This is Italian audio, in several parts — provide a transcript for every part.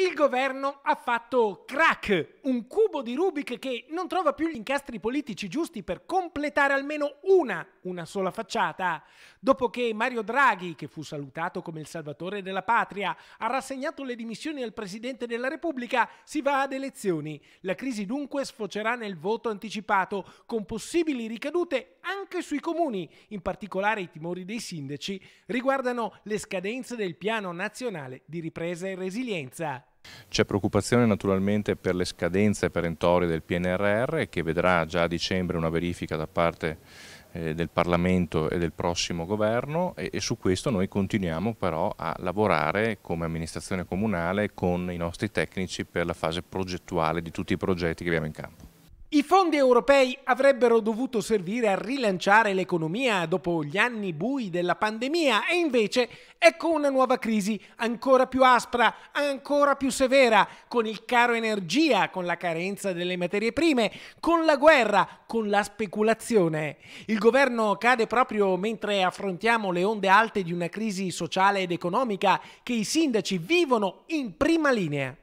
Il governo ha fatto crack, un cubo di Rubik che non trova più gli incastri politici giusti per completare almeno una, una sola facciata. Dopo che Mario Draghi, che fu salutato come il salvatore della patria, ha rassegnato le dimissioni al Presidente della Repubblica, si va ad elezioni. La crisi dunque sfocerà nel voto anticipato, con possibili ricadute anche sui comuni. In particolare i timori dei sindaci riguardano le scadenze del Piano Nazionale di Ripresa e Resilienza. C'è preoccupazione naturalmente per le scadenze perentorie del PNRR che vedrà già a dicembre una verifica da parte eh, del Parlamento e del prossimo governo e, su questo noi continuiamo però a lavorare come amministrazione comunale con i nostri tecnici per la fase progettuale di tutti i progetti che abbiamo in campo. I fondi europei avrebbero dovuto servire a rilanciare l'economia dopo gli anni bui della pandemia e invece ecco una nuova crisi ancora più aspra, ancora più severa, con il caro energia, con la carenza delle materie prime, con la guerra, con la speculazione. Il governo cade proprio mentre affrontiamo le onde alte di una crisi sociale ed economica che i sindaci vivono in prima linea.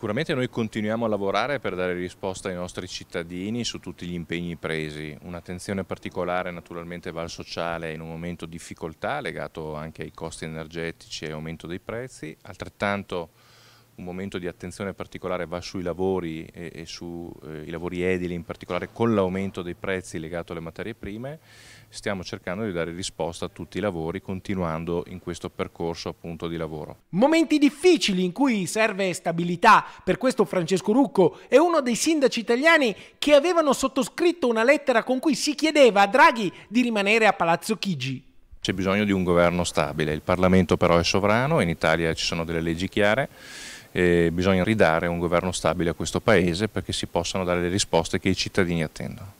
Sicuramente noi continuiamo a lavorare per dare risposta ai nostri cittadini su tutti gli impegni presi. Un'attenzione particolare naturalmente va al sociale in un momento di difficoltà legato anche ai costi energetici e all'aumento dei prezzi. Altrettanto un momento di attenzione particolare va sui lavori e, e sui eh, lavori edili in particolare con l'aumento dei prezzi legato alle materie prime, stiamo cercando di dare risposta a tutti i lavori continuando in questo percorso appunto di lavoro. Momenti difficili in cui serve stabilità, per questo Francesco Rucco è uno dei sindaci italiani che avevano sottoscritto una lettera con cui si chiedeva a Draghi di rimanere a Palazzo Chigi. C'è bisogno di un governo stabile, il Parlamento però è sovrano, in Italia ci sono delle leggi chiare eh, bisogna ridare un governo stabile a questo Paese perché si possano dare le risposte che i cittadini attendono.